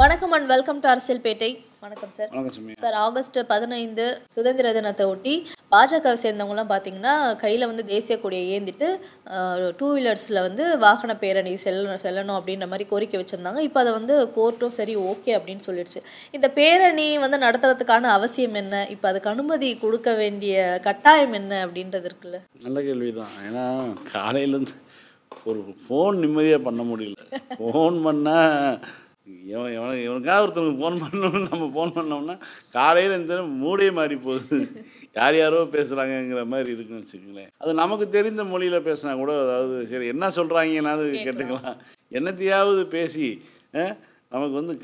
வணக்கம் and welcome to பேட்டை வணக்கம் sir sir August பதினைந்து சுதந்திர தினத்தை ஒட்டி பாஜகவை சேர்ந்தவங்கலாம் பார்த்தீங்கன்னா கையில் வந்து தேசிய கொடியை ஏந்திட்டு டூ வீலர்ஸில் வந்து வாகன பேரணி செல்லணும் செல்லணும் அப்படின்ற மாதிரி கோரிக்கை வச்சுருந்தாங்க இப்போ அதை வந்து கோர்ட்டும் சரி ஓகே அப்படின்னு சொல்லிடுச்சு இந்த பேரணி வந்து நடத்துறதுக்கான அவசியம் என்ன இப்போ அதுக்கு அனுமதி கொடுக்க வேண்டிய கட்டாயம் என்ன அப்படின்றது இருக்குல்ல நல்ல கேள்வி தான் ஏன்னா காலையிலேருந்து ஒரு ஃபோன் நிம்மதியாக பண்ண முடியல ஃபோன் பண்ணால் இவன் இவனுக்கு இவனுக்காக ஒருத்தனுக்கு ஃபோன் பண்ணணும்னு நம்ம ஃபோன் பண்ணோம்னா காலையில் இந்த மூடே மாறி போகுது யார் யாரோ பேசுகிறாங்கங்கிற மாதிரி இருக்குன்னு வச்சுக்கோங்களேன் அது நமக்கு தெரிந்த மொழியில் பேசினா கூட அதாவது சரி என்ன சொல்கிறாங்கன்னாது கேட்டுக்கலாம் என்னத்தையாவது பேசி நமக்கு வந்து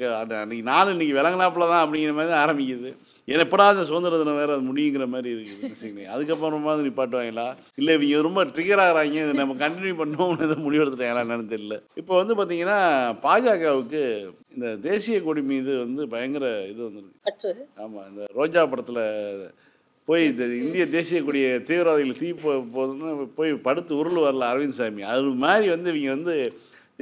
அன்றைக்கி நாள் இன்றைக்கி விலங்கினாப்பில் தான் அப்படிங்கிற மாதிரி ஆரம்பிக்குது எப்படா அந்த சுதந்திர தினம் வேறு அது முடியுங்கிற மாதிரி இருக்குது அதுக்கப்புறமா பாட்டு வாங்கலாம் இல்லை இவங்க ரொம்ப ட்ரிகர் ஆகிறாங்க நம்ம கண்டினியூ பண்ணோம்னு எதை முடிவெடுத்துட்டாங்களா என்னன்னு தெரியல இப்போ வந்து பார்த்தீங்கன்னா பாஜகவுக்கு இந்த தேசிய கொடி மீது வந்து பயங்கர இது வந்துருக்கு ஆமாம் இந்த ரோஜா படத்தில் போய் இந்த இந்திய தேசிய கொடிய தீவிரவாதிகள் தீ போதுன்னு போய் படுத்து உருள் வரல அரவிந்த் சாமி அது மாதிரி வந்து இவங்க வந்து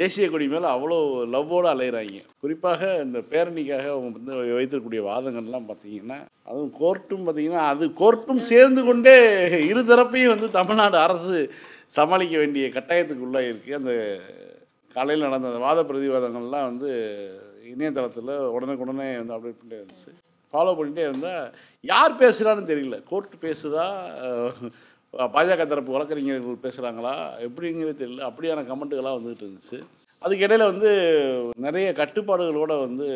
தேசிய கொடி மேலே அவ்வளோ லவ்வோடு அலைகிறாங்க குறிப்பாக இந்த பேரணிக்காக அவங்க வந்து வைத்திருக்கக்கூடிய வாதங்கள்லாம் பார்த்தீங்கன்னா அதுவும் கோர்ட்டும் பார்த்திங்கன்னா அது கோர்ட்டும் சேர்ந்து கொண்டே இருதரப்பையும் வந்து தமிழ்நாடு அரசு சமாளிக்க வேண்டிய கட்டாயத்துக்குள்ளே இருக்குது அந்த காலையில் நடந்த அந்த வாத பிரதிவாதங்கள்லாம் வந்து இணையதளத்தில் உடனுக்குடனே வந்து அப்டேட் பண்ணிட்டே இருந்துச்சு ஃபாலோ பண்ணிகிட்டே இருந்தால் யார் பேசுகிறான்னு தெரியல கோர்ட் பேசுதா பாஜக தரப்பு வழக்கறிஞர்கள் பேசுகிறாங்களா எப்படிங்கிறது தெரியல அப்படியான கமெண்ட்டுகளாக வந்துகிட்டு இருந்துச்சு அதுக்கு இடையில வந்து நிறைய கட்டுப்பாடுகளோடு வந்து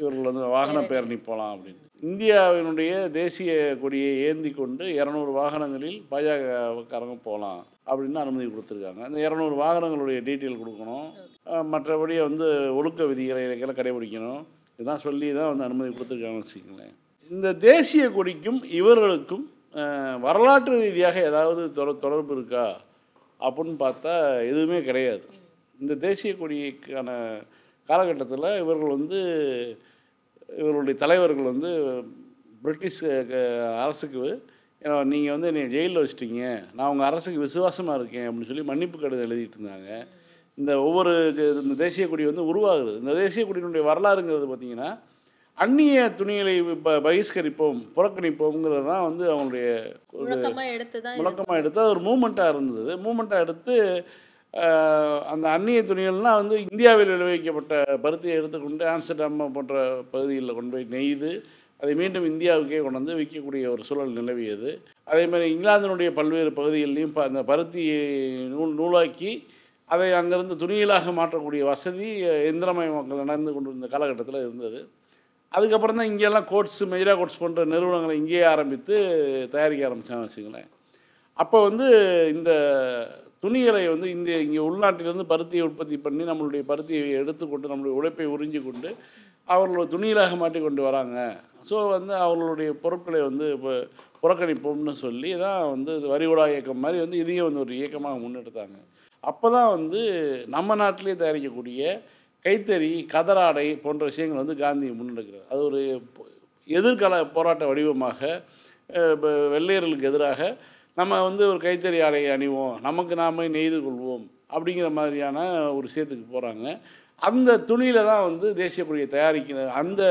இவர்கள் வந்து வாகன பேரணி போகலாம் அப்படின்னு இந்தியாவினுடைய தேசிய கொடியை ஏந்தி கொண்டு இரநூறு வாகனங்களில் பாஜகக்காரங்க போகலாம் அப்படின்னு அனுமதி கொடுத்துருக்காங்க அந்த இரநூறு வாகனங்களுடைய டீட்டெயில் கொடுக்கணும் மற்றபடி வந்து ஒழுக்க விதிகளை இலக்கெல்லாம் கடைபிடிக்கணும் இதெல்லாம் சொல்லி தான் வந்து அனுமதி கொடுத்துருக்காங்கன்னு வச்சுக்கங்களேன் இந்த தேசிய கொடிக்கும் இவர்களுக்கும் வரலாற்று ரீதியாக ஏதாவது தொட தொடர்பு இருக்கா அப்படின்னு பார்த்தா எதுவுமே கிடையாது இந்த தேசிய கொடிக்கான காலகட்டத்தில் இவர்கள் வந்து இவர்களுடைய தலைவர்கள் வந்து பிரிட்டிஷ் அரசுக்கு நீங்கள் வந்து என்னை ஜெயிலில் வச்சுட்டீங்க நான் உங்கள் அரசுக்கு விசுவாசமாக இருக்கேன் அப்படின்னு சொல்லி மன்னிப்பு கடிதம் எழுதிட்டு இருந்தாங்க இந்த ஒவ்வொரு இந்த தேசிய கொடி வந்து உருவாகுது இந்த தேசிய கொடியினுடைய வரலாறுங்கிறது பார்த்திங்கன்னா அந்நிய துணிகளை பகிஷ்கரிப்போம் புறக்கணிப்போம்ங்கிறது தான் வந்து அவங்களுடைய முழக்கமாக எடுத்து அது ஒரு மூமெண்ட்டாக இருந்தது மூமெண்ட்டாக எடுத்து அந்த அந்நிய துணிகள்னால் வந்து இந்தியாவில் விளைவிக்கப்பட்ட பருத்தியை எடுத்துக்கொண்டு ஆம்ஸ்டர்டாம் போன்ற பகுதிகளில் கொண்டு போய் நெய்து அதை மீண்டும் இந்தியாவுக்கே கொண்டு வந்து விற்கக்கூடிய ஒரு சூழல் நிலவியது அதே மாதிரி இங்கிலாந்தினுடைய பல்வேறு பகுதிகளிலையும் அந்த பருத்தியை நூல் நூலாக்கி அதை அங்கேருந்து துணிகளாக மாற்றக்கூடிய வசதி மக்கள் நடந்து கொண்டிருந்த காலகட்டத்தில் இருந்தது அதுக்கப்புறம் தான் இங்கெல்லாம் கோட்ஸு மெஜிரா கோட்ஸ் போன்ற நிறுவனங்களை இங்கேயே ஆரம்பித்து தயாரிக்க ஆரம்பித்தாங்க வச்சுங்களேன் அப்போ வந்து இந்த துணிகளை வந்து இந்த இங்கே உள்நாட்டிலேருந்து பருத்தியை உற்பத்தி பண்ணி நம்மளுடைய பருத்தியை எடுத்துக்கொண்டு நம்மளுடைய உழைப்பை உறிஞ்சி கொண்டு அவர்களோட துணிகளாக மாட்டி கொண்டு வராங்க ஸோ வந்து அவர்களுடைய பொருட்களை வந்து இப்போ புறக்கணிப்போம்னு சொல்லி தான் வந்து வரிகுடா இயக்கம் மாதிரி வந்து இதையும் வந்து ஒரு இயக்கமாக முன்னெடுத்தாங்க அப்போ தான் வந்து நம்ம நாட்டிலே தயாரிக்கக்கூடிய கைத்தறி கதராடை போன்ற விஷயங்கள் வந்து காந்தி முன்னெடுக்கிறார் அது ஒரு எதிர்கால போராட்ட வடிவமாக வெள்ளையர்களுக்கு எதிராக நம்ம வந்து ஒரு கைத்தறி ஆடையை அணிவோம் நமக்கு நாமே நெய்து கொள்வோம் அப்படிங்கிற மாதிரியான ஒரு விஷயத்துக்கு போகிறாங்க அந்த துணியில் தான் வந்து தேசிய கொடியை தயாரிக்கிற அந்த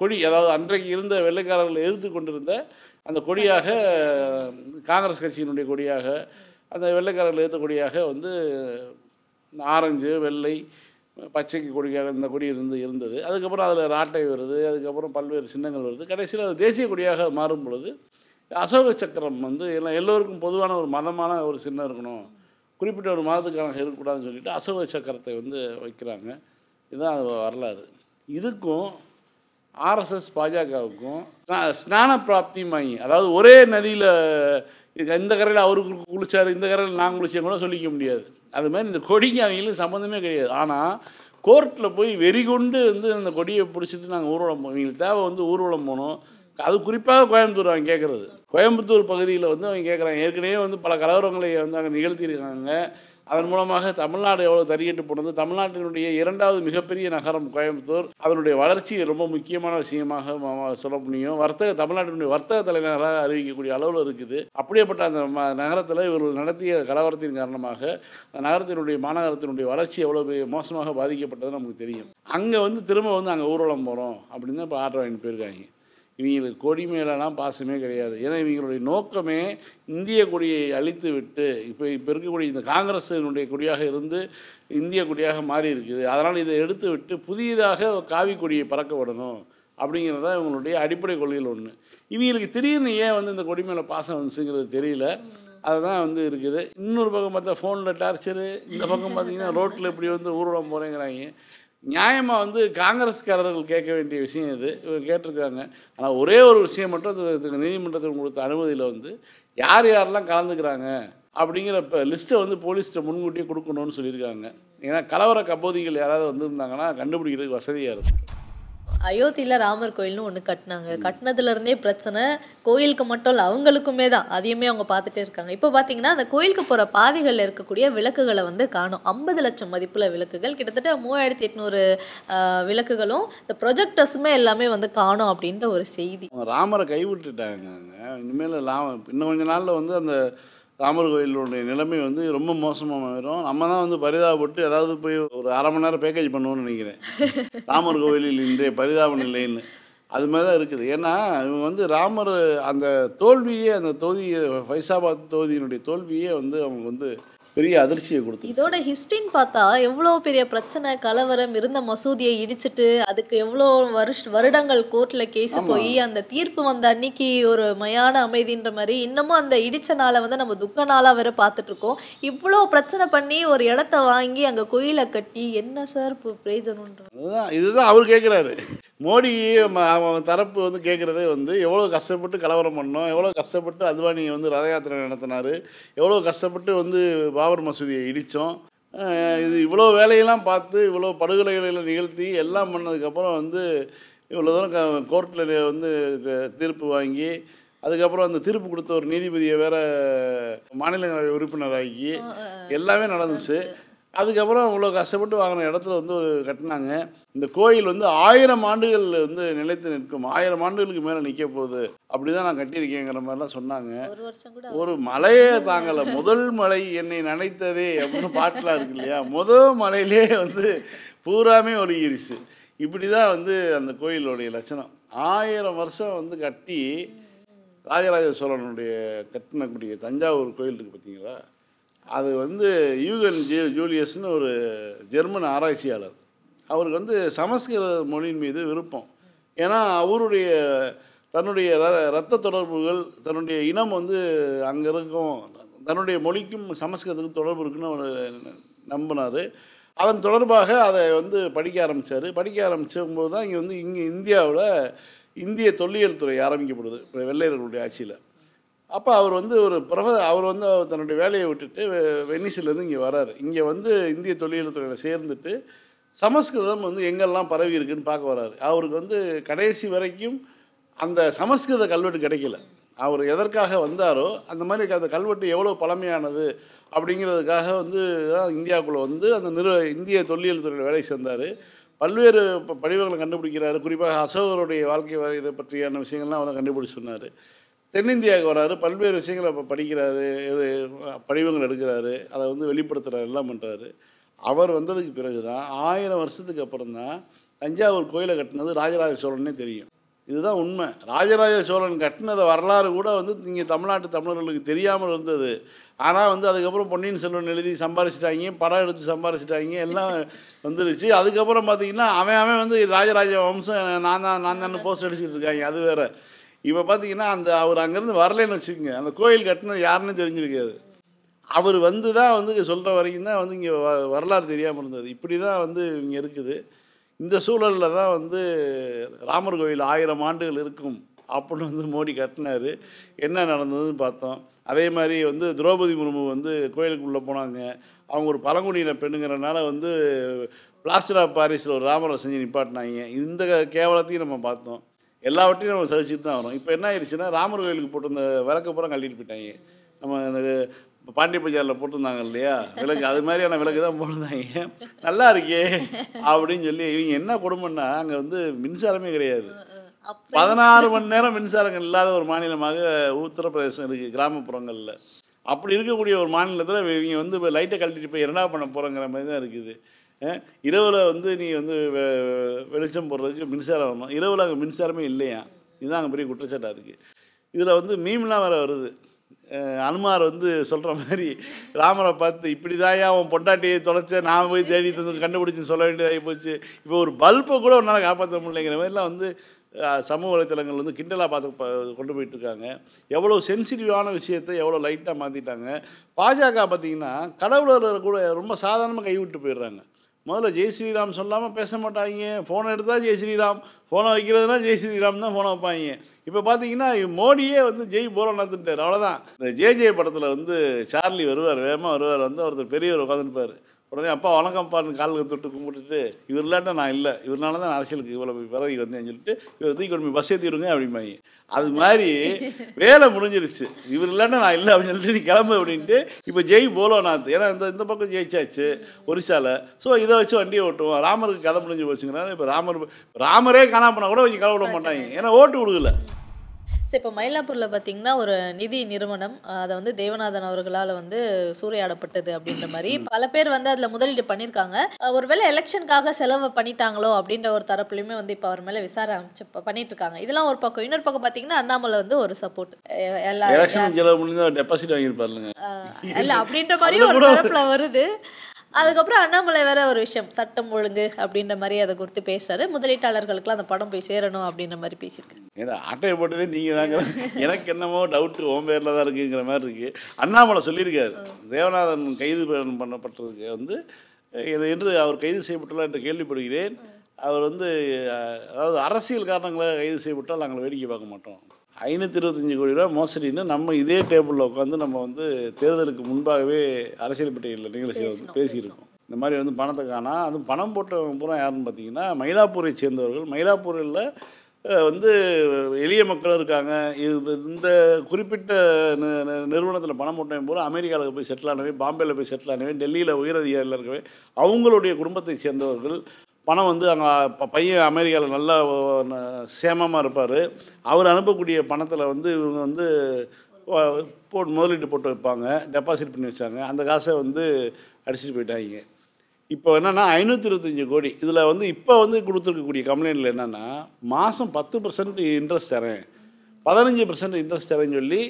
கொடி அதாவது அன்றைக்கு இருந்த வெள்ளைக்காரர்கள் எதிர்த்து கொண்டிருந்த அந்த கொடியாக காங்கிரஸ் கட்சியினுடைய கொடியாக அந்த வெள்ளைக்காரர்கள் கொடியாக வந்து ஆரஞ்சு வெள்ளை பச்சைக்கு கொடியாக இந்த கொடி இருந்து இருந்தது அதுக்கப்புறம் அதில் ராட்டை வருது அதுக்கப்புறம் பல்வேறு சின்னங்கள் வருது கடைசியில் அது தேசிய கொடியாக மாறும் பொழுது அசோக சக்கரம் வந்து எல்லாம் எல்லோருக்கும் பொதுவான ஒரு மதமான ஒரு சின்னம் இருக்கணும் குறிப்பிட்ட ஒரு மதத்துக்காக இருக்கக்கூடாதுன்னு சொல்லிட்டு அசோக சக்கரத்தை வந்து வைக்கிறாங்க இதுதான் அது வரலாறு இதுக்கும் ஆர்எஸ்எஸ் பாஜகவுக்கும் ஸ்நான பிராப்தி மாயி அதாவது ஒரே நதியில் இந்த கரையில் அவருக்கு குளிச்சார் இந்த கரையில் நான் குளிச்சேன் கூட சொல்லிக்க முடியாது அது மாதிரி இந்த கொடிக்கு அவங்களுக்கு சம்மந்தமே கிடையாது ஆனால் கோர்ட்டில் போய் வெறி கொண்டு வந்து அந்த கொடியை பிடிச்சிட்டு நாங்கள் ஊர்வலம் போகணும் எங்களுக்கு தேவை வந்து ஊர்வலம் போகணும் அது குறிப்பாக கோயம்புத்தூர் அவங்க கேட்குறது கோயம்புத்தூர் பகுதியில் வந்து அவங்க கேட்குறாங்க ஏற்கனவே வந்து பல கலவரங்களை வந்து அங்கே நிகழ்த்தியிருக்காங்க அதன் மூலமாக தமிழ்நாடு எவ்வளோ தறியிட்டு போனது தமிழ்நாட்டினுடைய இரண்டாவது மிகப்பெரிய நகரம் கோயம்புத்தூர் அதனுடைய வளர்ச்சி ரொம்ப முக்கியமான விஷயமாக சொல்ல முடியும் வர்த்தக தமிழ்நாட்டினுடைய வர்த்தக தலைநகராக அறிவிக்கக்கூடிய அளவில் இருக்குது அப்படியேப்பட்ட அந்த நகரத்தில் இவர்கள் நடத்திய கலவரத்தின் காரணமாக நகரத்தினுடைய மாநகரத்தினுடைய வளர்ச்சி எவ்வளோ மோசமாக பாதிக்கப்பட்டது நமக்கு தெரியும் அங்கே வந்து திரும்ப வந்து அங்கே ஊர்வலம் போகிறோம் அப்படின்னு தான் இப்போ ஆர்டர் வாங்கிட்டு போயிருக்காங்க இவங்களுக்கு கொடி மேலெல்லாம் பாசமே கிடையாது ஏன்னா இவங்களுடைய நோக்கமே இந்திய கொடியை அழித்து விட்டு இப்போ இப்போ இருக்கக்கூடிய இந்த காங்கிரஸினுடைய கொடியாக இருந்து இந்திய கொடியாக மாறி இருக்குது அதனால் இதை எடுத்து விட்டு புதியதாக காவி கொடியை பறக்க விடணும் அப்படிங்கிறது தான் இவங்களுடைய அடிப்படை கொள்கையில் ஒன்று இவங்களுக்கு திடீர்னு ஏன் வந்து இந்த கொடி மேலே பாசம் வந்துச்சுங்கிறது தெரியல அதுதான் வந்து இருக்குது இன்னொரு பக்கம் பார்த்தா ஃபோனில் டார்ச்சரு இந்த பக்கம் பார்த்தீங்கன்னா ரோட்டில் இப்படி வந்து ஊர்வலம் போகிறேங்கிறாங்க நியாயமாக வந்து காங்கிரஸ்காரர்கள் கேட்க வேண்டிய விஷயம் இது இவர் கேட்டிருக்காங்க ஆனால் ஒரே ஒரு விஷயம் மட்டும் நீதிமன்றத்தில் கொடுத்த அனுமதியில் வந்து யார் யாரெல்லாம் கலந்துக்கிறாங்க அப்படிங்கிற இப்போ லிஸ்ட்டை வந்து போலீஸ்கிட்ட முன்கூட்டியே கொடுக்கணும்னு சொல்லியிருக்காங்க ஏன்னா கலவர கபோதிகள் யாராவது வந்திருந்தாங்கன்னா கண்டுபிடிக்கிறதுக்கு வசதியாக இருக்கும் அயோத்தியில் ராமர் கோயில்னு ஒன்று கட்டினாங்க கட்டினதுலேருந்தே பிரச்சனை கோயிலுக்கு மட்டும் இல்லை அவங்களுக்குமே தான் அதையுமே அவங்க பார்த்துட்டே இருக்காங்க இப்போ பார்த்தீங்கன்னா அந்த கோயிலுக்கு போகிற பாதைகளில் இருக்கக்கூடிய விளக்குகளை வந்து காணும் ஐம்பது லட்சம் மதிப்புள்ள விளக்குகள் கிட்டத்தட்ட மூவாயிரத்தி எட்நூறு விளக்குகளும் இந்த ப்ரொஜெக்டர்ஸுமே எல்லாமே வந்து காணும் அப்படின்ற ஒரு செய்தி ராமரை கைவிட்டுட்டாங்க இனிமேல் இன்னும் கொஞ்ச நாளில் வந்து அந்த ராமர் கோயிலுடைய நிலைமை வந்து ரொம்ப மோசமாக ஆயிரும் நம்ம தான் வந்து பரிதாபப்பட்டு ஏதாவது போய் ஒரு அரை மணி நேரம் பேக்கேஜ் பண்ணுவோம்னு நினைக்கிறேன் ராமர் கோயிலில் இன்றைய பரிதாப நிலைன்னு அது மாதிரி தான் இருக்குது ஏன்னா இவங்க வந்து ராமர் அந்த தோல்வியே அந்த தொகுதியை ஃபைசாபாத் தொகுதியினுடைய தோல்வியே வந்து அவங்க வந்து பெரிய அதிர்ச்சியை கொடுத்து இதோட ஹிஸ்டரின்னு பார்த்தா எவ்வளோ பெரிய பிரச்சனை கலவரம் இருந்த மசூதியை இடிச்சிட்டு அதுக்கு எவ்வளோ வருஷ வருடங்கள் கோர்ட்டில் கேஸ் போய் அந்த தீர்ப்பு வந்த அன்னைக்கு ஒரு மயான அமைதின்ற மாதிரி இன்னமும் அந்த இடிச்ச நாளை வந்து நம்ம துக்க நாளாக வேற பார்த்துட்டு இருக்கோம் இவ்வளோ பிரச்சனை பண்ணி ஒரு இடத்த வாங்கி அங்கே கோயிலை கட்டி என்ன சார் பிரயோஜனம்ன்ற இதுதான் அவர் கேட்குறாரு மோடி அவன் தரப்பு வந்து கேட்குறதே வந்து எவ்வளோ கஷ்டப்பட்டு கலவரம் பண்ணோம் எவ்வளோ கஷ்டப்பட்டு அத்வானியை வந்து ரத யாத்திரை நடத்தினார் எவ்வளோ கஷ்டப்பட்டு வந்து பாபர் மசூதியை இடித்தோம் இது இவ்வளோ வேலையெல்லாம் பார்த்து இவ்வளோ படுகொலைகளில் நிகழ்த்தி எல்லாம் பண்ணதுக்கப்புறம் வந்து இவ்வளோ தூரம் கோர்ட்டில் வந்து தீர்ப்பு வாங்கி அதுக்கப்புறம் அந்த தீர்ப்பு கொடுத்த ஒரு நீதிபதியை வேற மாநிலங்களவை உறுப்பினராகி எல்லாமே நடந்துச்சு அதுக்கப்புறம் இவ்வளோ கஷ்டப்பட்டு வாங்கின இடத்துல வந்து ஒரு கட்டினாங்க இந்த கோயில் வந்து ஆயிரம் ஆண்டுகள் வந்து நிலைத்து நிற்கும் ஆயிரம் ஆண்டுகளுக்கு மேலே நிற்க போகுது அப்படி தான் நான் கட்டியிருக்கேங்கிற மாதிரிலாம் சொன்னாங்க ஒரு மலையே தாங்கலை முதல் மலை என்னை நினைத்ததே அப்படின்னு பாட்டெலாம் இருக்கு இல்லையா முதல் மலையிலே வந்து பூராமே ஒழுகிருச்சு இப்படி தான் வந்து அந்த கோயிலுடைய லட்சணம் ஆயிரம் வருஷம் வந்து கட்டி ராஜராஜ சோழனுடைய கட்டினக்கூடிய தஞ்சாவூர் கோயில் இருக்குது பார்த்தீங்களா அது வந்து யூகன் ஜூ ஜூலியஸ்னு ஒரு ஜெர்மன் ஆராய்ச்சியாளர் அவருக்கு வந்து சமஸ்கிருத மொழியின் மீது விருப்பம் ஏன்னா அவருடைய தன்னுடைய ர ரத்த தொடர்புகள் தன்னுடைய இனம் வந்து அங்கே இருக்கும் தன்னுடைய மொழிக்கும் சமஸ்கிருதத்துக்கும் தொடர்பு இருக்குன்னு அவர் நம்பினார் அதன் தொடர்பாக அதை வந்து படிக்க ஆரம்பித்தார் படிக்க ஆரம்பித்தபோது தான் இங்கே வந்து இங்கே இந்தியாவில் இந்திய தொல்லியல் துறை ஆரம்பிக்கப்படுது வெள்ளையர்களுடைய ஆட்சியில் அப்போ அவர் வந்து ஒரு பிரப அவர் வந்து தன்னுடைய வேலையை விட்டுட்டு வென்னிஸ்லேருந்து இங்கே வர்றார் இங்கே வந்து இந்திய தொழில் துறையில் சேர்ந்துட்டு சமஸ்கிருதம் வந்து எங்கெல்லாம் பரவி இருக்குன்னு பார்க்க வர்றாரு அவருக்கு வந்து கடைசி வரைக்கும் அந்த சமஸ்கிருத கல்வெட்டு கிடைக்கல அவர் எதற்காக வந்தாரோ அந்த மாதிரி அந்த கல்வெட்டு எவ்வளோ பழமையானது அப்படிங்கிறதுக்காக வந்து தான் இந்தியாவுக்குள்ளே வந்து அந்த நிறு இந்திய தொல்லியல் துறையில் வேலை சேர்ந்தார் பல்வேறு படிவங்களை கண்டுபிடிக்கிறாரு குறிப்பாக அசோகருடைய வாழ்க்கை இதை பற்றியான விஷயங்கள்லாம் அவர் கண்டுபிடிச்சி சொன்னார் தென்னிந்தியாவுக்கு வராரு பல்வேறு விஷயங்களை இப்போ படிக்கிறாரு படிவங்கள் எடுக்கிறாரு அதை வந்து வெளிப்படுத்துகிறாரு எல்லாம் பண்ணுறாரு அவர் வந்ததுக்கு பிறகு தான் ஆயிரம் வருஷத்துக்கு அப்புறம் தான் தஞ்சாவூர் கோயிலை கட்டினது ராஜராஜ சோழன்னே தெரியும் இதுதான் உண்மை ராஜராஜ சோழன் கட்டினத வரலாறு கூட வந்து இங்கே தமிழ்நாட்டு தமிழர்களுக்கு தெரியாமல் இருந்தது ஆனால் வந்து அதுக்கப்புறம் பொன்னியின் செல்வன் எழுதி சம்பாரிச்சிட்டாங்க படம் எடுத்து சம்பாரிச்சிட்டாங்க எல்லாம் வந்துருச்சு அதுக்கப்புறம் பார்த்திங்கன்னா அவன் அவன் வந்து ராஜராஜ வம்சம் நான் தான் நான் தான் போஸ்ட் அடிச்சுட்டு இருக்காங்க அது வேறு இப்போ பார்த்தீங்கன்னா அந்த அவர் அங்கேருந்து வரலன்னு வச்சுக்கோங்க அந்த கோயில் கட்டினது யாருன்னு தெரிஞ்சிருக்காது அவர் வந்து தான் வந்து சொல்கிற வரைக்கும் தான் வந்து இங்கே வ வரலாறு தெரியாமல் இருந்தது இப்படி தான் வந்து இங்கே இருக்குது இந்த சூழலில் தான் வந்து ராமர் கோயில் ஆயிரம் ஆண்டுகள் இருக்கும் அப்படின்னு வந்து மோடி கட்டினார் என்ன நடந்ததுன்னு பார்த்தோம் அதே மாதிரி வந்து திரௌபதி முர்மு வந்து கோயிலுக்குள்ளே போனாங்க அவங்க ஒரு பழங்குடியின பெண்ணுங்கிறனால வந்து பிளாஸ்டர் ஆஃப் பாரிஸில் ஒரு ராமரை செஞ்சு நிப்பாட்டினாங்க இந்த கேவலத்தையும் நம்ம பார்த்தோம் எல்லாவற்றையும் நம்ம சதிச்சுட்டு தான் வரும் இப்போ என்ன ஆயிடுச்சுன்னா ராமர் கோயிலுக்கு போட்டிருந்த விளக்கு பூரா கழட்டிட்டு போயிட்டாங்க நம்ம பாண்டிய பஜாரில் போட்டிருந்தாங்க இல்லையா விளக்கு அது மாதிரியான விளக்கு தான் போட்டிருந்தாங்க நல்லா இருக்கே அப்படின்னு சொல்லி இவங்க என்ன கொடுமைன்னா அங்கே வந்து மின்சாரமே கிடையாது பதினாறு மணி நேரம் மின்சாரங்கள் இல்லாத ஒரு மாநிலமாக உத்தரப்பிரதேசம் இருக்குது கிராமப்புறங்களில் அப்படி இருக்கக்கூடிய ஒரு மாநிலத்தில் இவங்க வந்து லைட்டை கழட்டிட்டு போய் இரண்டாவது பண்ண போகிறோங்கிற மாதிரி தான் இருக்குது இரவில் வந்து நீ வந்து வெளிச்சம் போடுறதுக்கு மின்சாரம் வரணும் இரவில் அங்கே மின்சாரமே இல்லையா இதுதான் அங்கே பெரிய குற்றச்சாட்டாக இருக்குது இதில் வந்து மீம்லாம் வேறு வருது அனுமார் வந்து சொல்கிற மாதிரி ராமரை பார்த்து இப்படி தான் அவன் பொண்டாட்டியை தொலைச்ச நான் போய் தேடி தந்து கண்டுபிடிச்சு சொல்ல வேண்டியதாகி போச்சு இப்போ ஒரு பல்பை கூட உன்னால் காப்பாற்ற முடியலைங்கிற மாதிரிலாம் வந்து சமூக வலைத்தளங்கள் வந்து கிண்டலாக பார்த்து கொண்டு போயிட்டுருக்காங்க எவ்வளோ சென்சிட்டிவான விஷயத்தை எவ்வளோ லைட்டாக மாற்றிட்டாங்க பாஜக பார்த்திங்கன்னா கடவுளர் கூட ரொம்ப சாதாரணமாக கைவிட்டு போயிடுறாங்க முதல்ல ஜெய் ஸ்ரீராம் சொல்லாமல் பேச மாட்டாங்க ஃபோனை எடுத்தால் ஜெய் ஸ்ரீராம் ஃபோனை வைக்கிறதுனா ஜெய் ஸ்ரீராம் தான் ஃபோனை வைப்பாங்க இப்போ பார்த்தீங்கன்னா மோடியே வந்து ஜெய் திட்டார் அவ்வளோதான் இந்த ஜே ஜே படத்தில் வந்து சார்லி வருவார் வேகமாக வருவார் வந்து ஒருத்தர் பெரியவர் உட்காந்துருப்பார் உடனே அப்பா வணக்கம்ப்பான்னு காலில் தொட்டு கும்பிட்டுட்டு இவர் இல்லாட்டா நான் இல்லை இவரால் தான் அரசியலுக்கு இவ்வளோ பிறகு வந்தேன்னு சொல்லிட்டு இவர் தூக்கி கொண்டு போய் பஸ் ஏற்றிடுங்க அப்படிம்பாங்க அது மாதிரி வேலை முடிஞ்சிருச்சு இவர் இல்லாட்டா நான் இல்லை அப்படின்னு சொல்லிட்டு நீ கிளம்பு அப்படின்ட்டு இப்போ ஜெய் நான் ஏன்னா இந்த இந்த பக்கம் ஜெயிச்சாச்சு ஒரிசாவில் ஸோ இதை வச்சு வண்டியை ஓட்டுவோம் ராமருக்கு கதை முடிஞ்சு போச்சுங்கிறாங்க இப்போ ராமர் ராமரே காணாம கூட கொஞ்சம் கிளம்ப விட மாட்டாங்க ஏன்னா ஓட்டு கொடுக்கல ஸோ இப்போ மயிலாப்பூரில் பார்த்தீங்கன்னா ஒரு நிதி நிறுவனம் அதை வந்து தேவநாதன் அவர்களால் வந்து சூறையாடப்பட்டது அப்படின்ற மாதிரி பல பேர் வந்து அதில் முதலீடு பண்ணியிருக்காங்க ஒருவேளை எலெக்ஷனுக்காக செலவு பண்ணிட்டாங்களோ அப்படின்ற ஒரு தரப்புலையுமே வந்து இப்போ அவர் மேலே விசாரிச்சு பண்ணிட்டு இருக்காங்க இதெல்லாம் ஒரு பக்கம் இன்னொரு பக்கம் பார்த்தீங்கன்னா அண்ணாமலை வந்து ஒரு சப்போர்ட் எல்லாம் டெபாசிட் வாங்கியிருப்பாருங்க இல்லை அப்படின்ற மாதிரி ஒரு தரப்பில் வருது அதுக்கப்புறம் அண்ணாமலை வேற ஒரு விஷயம் சட்டம் ஒழுங்கு அப்படின்ற மாதிரி அதை குறித்து பேசுறாரு முதலீட்டாளர்களுக்குலாம் அந்த படம் போய் சேரணும் அப்படின்ற மாதிரி பேசியிருக்கேன் ஏன்னா ஆட்டையை போட்டதே நீங்கள் தாங்க எனக்கு என்னமோ டவுட்டு ஓம் பேரில் தான் இருக்குங்கிற மாதிரி இருக்குது அண்ணாமலை சொல்லியிருக்காரு தேவநாதன் கைது பண்ணப்பட்டதுக்கு வந்து என்று அவர் கைது செய்யப்பட்டுள்ளார் என்று கேள்விப்படுகிறேன் அவர் வந்து அதாவது அரசியல் காரணங்களாக கைது செய்யப்பட்டால் நாங்கள் வேடிக்கை பார்க்க மாட்டோம் ஐநூற்றி இருபத்தஞ்சி கோடி ரூபா மோசடின்னு நம்ம இதே டேபிளில் உட்காந்து நம்ம வந்து தேர்தலுக்கு முன்பாகவே அரசியல் பட்டியலில் நிகழ்ச்சியில் வந்து பேசியிருக்கோம் இந்த மாதிரி வந்து பணத்தை காணா அது பணம் போட்டவங்க பூரா யாருன்னு பார்த்தீங்கன்னா மயிலாப்பூரை சேர்ந்தவர்கள் மயிலாப்பூரில் வந்து எளிய மக்கள் இருக்காங்க இது இந்த குறிப்பிட்ட நிறுவனத்தில் பணம் போட்டவங்க பூரா அமெரிக்காவில் போய் செட்டில் ஆனவே பாம்பேயில் போய் செட்டில் ஆனவே டெல்லியில் உயரதிகாரியில் இருக்கவே அவங்களுடைய குடும்பத்தை சேர்ந்தவர்கள் பணம் வந்து அங்கே பையன் அமெரிக்காவில் நல்லா சேமமாக இருப்பார் அவர் அனுப்பக்கூடிய பணத்தில் வந்து இவங்க வந்து போட்டு முதலீட்டு போட்டு வைப்பாங்க டெபாசிட் பண்ணி வச்சாங்க அந்த காசை வந்து அடிச்சுட்டு போயிட்டாங்க இப்போ என்னென்னா ஐநூற்றி இருபத்தஞ்சி கோடி இதில் வந்து இப்போ வந்து கொடுத்துருக்கக்கூடிய கம்ப்ளைண்டில் என்னென்னா மாதம் பத்து பர்சன்ட் இன்ட்ரெஸ்ட் தரேன் பதினஞ்சு பர்சன்ட் இன்ட்ரெஸ்ட் தரேன்னு சொல்லி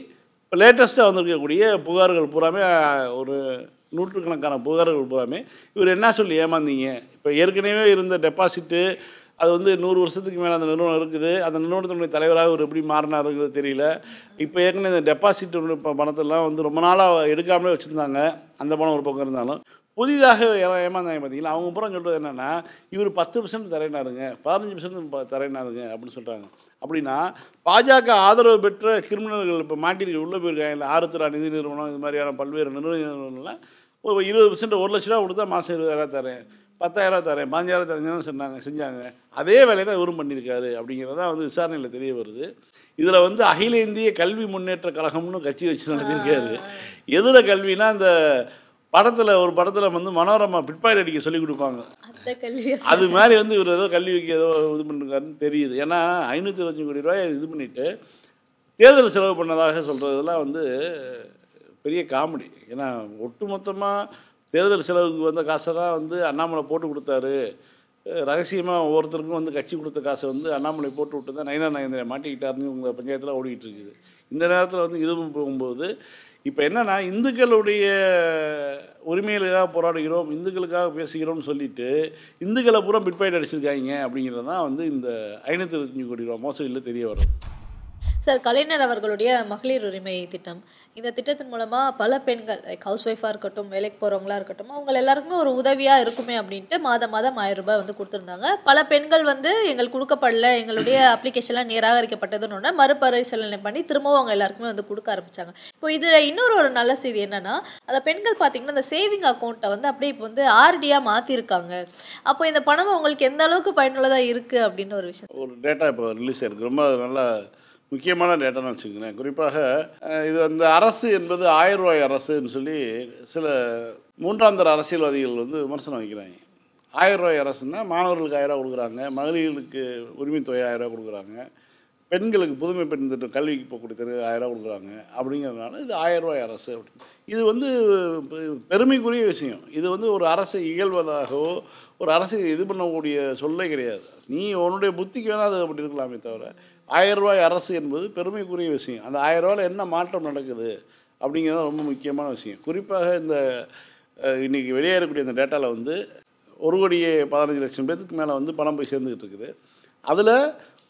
இப்போ லேட்டஸ்ட்டாக வந்திருக்கக்கூடிய புகார்கள் பூராமே ஒரு நூற்றுக்கணக்கான புகார்கள் போகாமே இவர் என்ன சொல்லி ஏமாந்தீங்க இப்போ ஏற்கனவே இருந்த டெபாசிட்டு அது வந்து நூறு வருஷத்துக்கு மேலே அந்த நிறுவனம் இருக்குது அந்த நிறுவனத்தினுடைய தலைவராக அவர் எப்படி மாறினாருங்கிறது தெரியல இப்போ ஏற்கனவே இந்த டெபாசிட் பணத்தெல்லாம் வந்து ரொம்ப நாளாக எடுக்காமலே வச்சுருந்தாங்க அந்த பணம் ஒரு பக்கம் இருந்தாலும் புதிதாக ஏமாந்தாங்க பார்த்தீங்களா அவங்க புறம் சொல்கிறது என்னென்னா இவர் பத்து பர்சன்ட் தரையினாருங்க பதினஞ்சு பர்சன்ட் தரையினாருங்க அப்படின்னு சொல்கிறாங்க அப்படின்னா பாஜக ஆதரவு பெற்ற கிரிமினல்கள் இப்போ மாட்டிருக்கு உள்ளே போயிருக்காங்க இல்லை ஆருத்ரா நிதி நிறுவனம் இது மாதிரியான பல்வேறு நிறுவனங்கள்லாம் ஒரு இருபது பர்சன்ட் ஒரு லட்ச ரூபா கொடுத்தா மாதம் இருபதாயிரம் தரேன் பத்தாயிரம் தரேன் பதினஞ்சாயிரம் தரேன்னு சொன்னாங்க செஞ்சாங்க அதே வேலையை தான் இவரும் பண்ணியிருக்காரு அப்படிங்கிறது தான் வந்து விசாரணையில் தெரிய வருது இதில் வந்து அகில இந்திய கல்வி முன்னேற்ற கழகம்னு கட்சி வச்சு நடத்திருக்காரு எதில் கல்வினா அந்த படத்தில் ஒரு படத்தில் வந்து மனோரமா பிட்பாயிட் அடிக்க சொல்லி கொடுப்பாங்க அது மாதிரி வந்து இவர் ஏதோ கல்விக்கு ஏதோ இது பண்ணிருக்காருன்னு தெரியுது ஏன்னா ஐநூற்றி கோடி ரூபாய் இது பண்ணிவிட்டு தேர்தல் செலவு பண்ணதாக சொல்கிறதெல்லாம் வந்து பெரிய காமெடி ஏன்னா ஒட்டுமொத்தமாக தேர்தல் செலவுக்கு வந்த காசை தான் வந்து அண்ணாமலை போட்டு கொடுத்தாரு ரகசியமாக ஒவ்வொருத்தருக்கும் வந்து கட்சி கொடுத்த காசை வந்து அண்ணாமலை போட்டு விட்டு தான் நயனா நயந்திரன் மாட்டிக்கிட்டாருன்னு உங்கள் பஞ்சாயத்தில் ஓடிக்கிட்டு இருக்குது இந்த நேரத்தில் வந்து இதுவும் போகும்போது இப்போ என்னென்னா இந்துக்களுடைய உரிமைகளுக்காக போராடுகிறோம் இந்துக்களுக்காக பேசுகிறோம்னு சொல்லிட்டு இந்துக்களை பூரா பிட்பாயிட் அடிச்சிருக்காங்க அப்படிங்கிறது தான் வந்து இந்த ஐநூற்றி இருபத்தஞ்சி கோடி ரூபா மோசடியில் தெரிய வரும் சார் கலைஞர் அவர்களுடைய மகளிர் உரிமை திட்டம் இந்த திட்டத்தின் மூலமாக பல பெண்கள் லைக் ஹவுஸ் ஒய்ஃபாக இருக்கட்டும் வேலைக்கு போகிறவங்களா இருக்கட்டும் அவங்க எல்லாருக்குமே ஒரு உதவியாக இருக்குமே அப்படின்ட்டு மாதம் மாதம் ஆயிரம் ரூபாய் வந்து கொடுத்துருந்தாங்க பல பெண்கள் வந்து எங்களுக்கு கொடுக்கப்படல எங்களுடைய அப்ளிகேஷன்லாம் நிராகரிக்கப்பட்டதுன்னு ஒன்று மறுபரிசீலனை பண்ணி திரும்பவும் அவங்க எல்லாருக்குமே வந்து கொடுக்க ஆரம்பித்தாங்க இப்போ இது இன்னொரு ஒரு நல்ல செய்தி என்னென்னா அந்த பெண்கள் பார்த்தீங்கன்னா அந்த சேவிங் அக்கௌண்ட்டை வந்து அப்படியே இப்போ வந்து ஆர்டியாக மாற்றிருக்காங்க அப்போ இந்த பணம் அவங்களுக்கு எந்த அளவுக்கு பயனுள்ளதாக இருக்குது அப்படின்னு ஒரு விஷயம் ஒரு டேட்டா இப்போ ரிலீஸ் ஆயிருக்கு ரொம்ப நல்லா முக்கியமான டேட்டான்னு வச்சுக்கங்களேன் குறிப்பாக இது அந்த அரசு என்பது ஆயிரம் ரூபாய் அரசுன்னு சொல்லி சில மூன்றாம் தர அரசியல்வாதிகள் வந்து விமர்சனம் வைக்கிறாங்க ஆயிரம் ரூபாய் அரசுன்னா மாணவர்களுக்கு ஆயிரம் கொடுக்குறாங்க மகளிர்களுக்கு உரிமைத்தொகை ஆயிரம் கொடுக்குறாங்க பெண்களுக்கு புதுமை பெண் திட்டம் கல்விக்கு போகக்கூடிய ஆயிரம் ரூபா கொடுக்குறாங்க அப்படிங்கிறதுனால இது ஆயிரம் ரூபாய் அரசு அப்படின்னு இது வந்து பெருமைக்குரிய விஷயம் இது வந்து ஒரு அரசை இயல்வதாகவோ ஒரு அரசை இது பண்ணக்கூடிய சொல்லே கிடையாது நீ உன்னுடைய புத்திக்கு வேணால் அது அப்படி இருக்கலாமே தவிர ரூபாய் அரசு என்பது பெருமைக்குரிய விஷயம் அந்த ஆயிரம் ரூபாயில் என்ன மாற்றம் நடக்குது அப்படிங்கிறது ரொம்ப முக்கியமான விஷயம் குறிப்பாக இந்த இன்றைக்கி வெளியேறக்கூடிய இந்த டேட்டாவில் வந்து ஒரு கோடியே பதினஞ்சு லட்சம் பேத்துக்கு மேலே வந்து பணம் போய் சேர்ந்துக்கிட்டு இருக்குது அதில்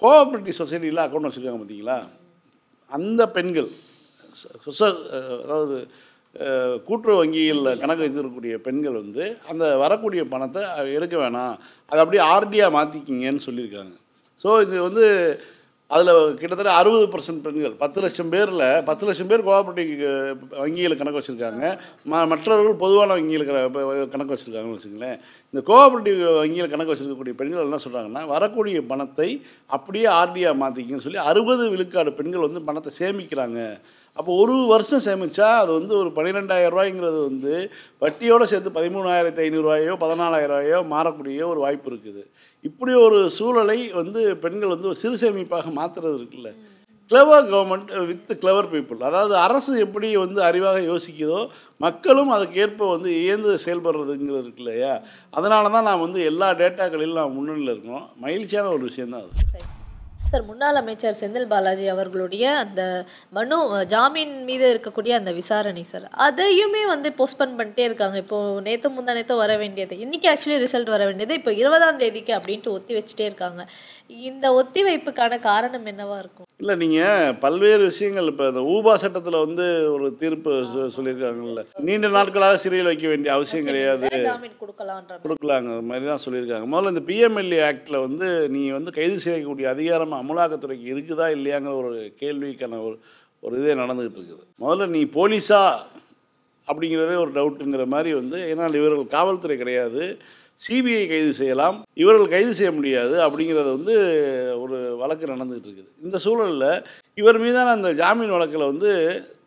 கோஆப்ரேட்டிவ் சொசைட்டியில் அக்கௌண்ட் வச்சுருக்காங்க பார்த்தீங்களா அந்த பெண்கள் அதாவது கூட்டுறவு வங்கியில் கணக்கு வைத்திருக்கக்கூடிய பெண்கள் வந்து அந்த வரக்கூடிய பணத்தை எடுக்க வேணாம் அதை அப்படியே ஆர்டியாக மாற்றிக்கிங்கன்னு சொல்லியிருக்காங்க ஸோ இது வந்து அதில் கிட்டத்தட்ட அறுபது பர்சன்ட் பெண்கள் பத்து லட்சம் பேரில் பத்து லட்சம் பேர் கோஆபரேட்டிவ் வங்கியில் கணக்கு வச்சுருக்காங்க ம மற்றவர்கள் பொதுவான வங்கியில் கணக்கு வச்சுருக்காங்கன்னு வச்சுங்களேன் இந்த கோஆபரேட்டிவ் வங்கியில் கணக்கு வச்சுருக்கக்கூடிய பெண்கள் என்ன சொல்கிறாங்கன்னா வரக்கூடிய பணத்தை அப்படியே ஆர்டியாக மாற்றிக்கிங்கன்னு சொல்லி அறுபது விழுக்காடு பெண்கள் வந்து பணத்தை சேமிக்கிறாங்க அப்போ ஒரு வருஷம் சேமித்தா அது வந்து ஒரு பன்னிரெண்டாயிரம் ரூபாய்ங்கிறது வந்து வட்டியோடு சேர்த்து பதிமூணாயிரத்தி ஐநூறுரூவாயோ பதினாலாயிரம் ரூபாயோ மாறக்கூடிய ஒரு வாய்ப்பு இருக்குது இப்படி ஒரு சூழலை வந்து பெண்கள் வந்து சிறு சேமிப்பாக மாற்றுறது இருக்குல்ல clever government with clever people அதாவது அரசு எப்படி வந்து அறிவாக யோசிக்குதோ மக்களும் அதுக்கேற்ப வந்து இயந்து செயல்படுறதுங்கிறது இருக்கு இல்லையா அதனால தான் நான் வந்து எல்லா டேட்டாக்களிலும் நான் முன்னணியில் இருக்கணும் மகிழ்ச்சியான ஒரு விஷயந்தான் அது சார் முன்னாள் அமைச்சர் செந்தில் பாலாஜி அவர்களுடைய அந்த மனு ஜாமீன் மீது இருக்கக்கூடிய அந்த விசாரணை சார் அதையுமே வந்து போஸ்ட்போன் பண்ணிட்டே இருக்காங்க இப்போ நேற்று முந்தா நேற்று வர வேண்டியது இன்னைக்கு ஆக்சுவலி ரிசல்ட் வர வேண்டியது இப்போ இருபதாம் தேதிக்கு அப்படின்ட்டு ஒத்தி வச்சுட்டே இருக்காங்க இந்த ஒத்தி வைப்புக்கான காரணம் என்னவாக இருக்கும் இல்லை நீங்கள் பல்வேறு விஷயங்கள் இப்போ இந்த ஊபா சட்டத்தில் வந்து ஒரு தீர்ப்பு சொல்லியிருக்காங்கல்ல நீண்ட நாட்களாக சிறையில் வைக்க வேண்டிய அவசியம் கிடையாது கொடுக்கலாங்கிற மாதிரி தான் சொல்லியிருக்காங்க முதல்ல இந்த பிஎம்எல்ஏ ஆக்டில் வந்து நீ வந்து கைது செய்யக்கூடிய அதிகாரம் அமலாக்கத்துறைக்கு இருக்குதா இல்லையாங்கிற ஒரு கேள்விக்கான ஒரு ஒரு இதே நடந்துகிட்டு இருக்குது முதல்ல நீ போலீஸா அப்படிங்கிறதே ஒரு டவுட்டுங்கிற மாதிரி வந்து ஏன்னா இவர்கள் காவல்துறை கிடையாது சிபிஐ கைது செய்யலாம் இவர்கள் கைது செய்ய முடியாது அப்படிங்கிறது வந்து ஒரு வழக்கு நடந்துகிட்டு இருக்குது இந்த சூழலில் இவர் மீதான அந்த ஜாமீன் வழக்கில் வந்து